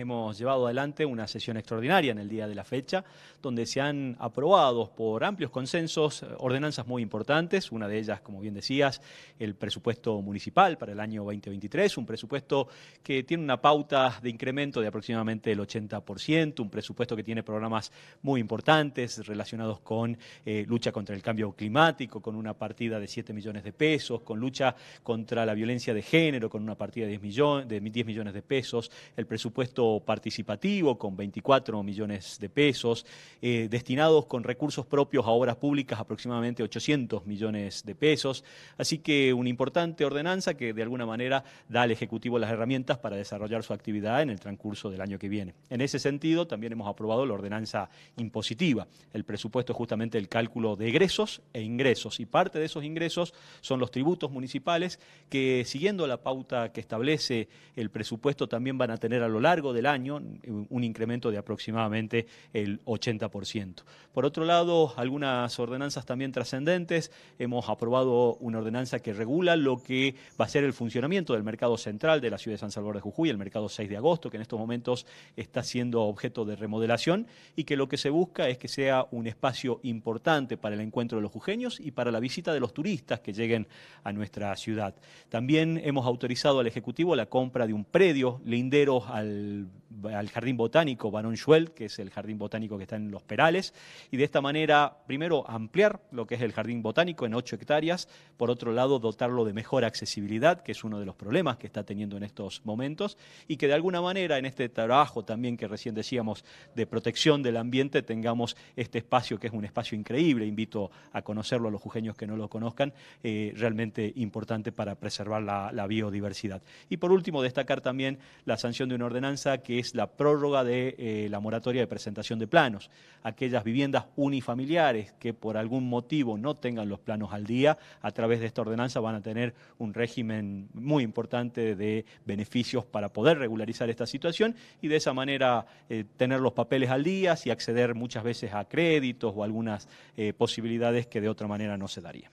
hemos llevado adelante una sesión extraordinaria en el día de la fecha, donde se han aprobado por amplios consensos eh, ordenanzas muy importantes, una de ellas, como bien decías, el presupuesto municipal para el año 2023, un presupuesto que tiene una pauta de incremento de aproximadamente el 80%, un presupuesto que tiene programas muy importantes relacionados con eh, lucha contra el cambio climático, con una partida de 7 millones de pesos, con lucha contra la violencia de género, con una partida de 10, de 10 millones de pesos, el presupuesto participativo con 24 millones de pesos, eh, destinados con recursos propios a obras públicas aproximadamente 800 millones de pesos. Así que una importante ordenanza que de alguna manera da al Ejecutivo las herramientas para desarrollar su actividad en el transcurso del año que viene. En ese sentido, también hemos aprobado la ordenanza impositiva. El presupuesto es justamente el cálculo de egresos e ingresos y parte de esos ingresos son los tributos municipales que siguiendo la pauta que establece el presupuesto también van a tener a lo largo del año, un incremento de aproximadamente el 80%. Por otro lado, algunas ordenanzas también trascendentes. Hemos aprobado una ordenanza que regula lo que va a ser el funcionamiento del mercado central de la ciudad de San Salvador de Jujuy, el mercado 6 de agosto, que en estos momentos está siendo objeto de remodelación y que lo que se busca es que sea un espacio importante para el encuentro de los jujeños y para la visita de los turistas que lleguen a nuestra ciudad. También hemos autorizado al Ejecutivo la compra de un predio lindero al al Jardín Botánico Barón Schuel, que es el jardín botánico que está en Los Perales, y de esta manera, primero, ampliar lo que es el jardín botánico en ocho hectáreas, por otro lado, dotarlo de mejor accesibilidad, que es uno de los problemas que está teniendo en estos momentos, y que de alguna manera en este trabajo también que recién decíamos de protección del ambiente tengamos este espacio que es un espacio increíble, invito a conocerlo a los jujeños que no lo conozcan, eh, realmente importante para preservar la biodiversidad. Y por último, destacar también la sanción de una ordenanza que es la prórroga de eh, la moratoria de presentación de planos. Aquellas viviendas unifamiliares que por algún motivo no tengan los planos al día, a través de esta ordenanza van a tener un régimen muy importante de beneficios para poder regularizar esta situación y de esa manera eh, tener los papeles al día y acceder muchas veces a créditos o algunas eh, posibilidades que de otra manera no se darían.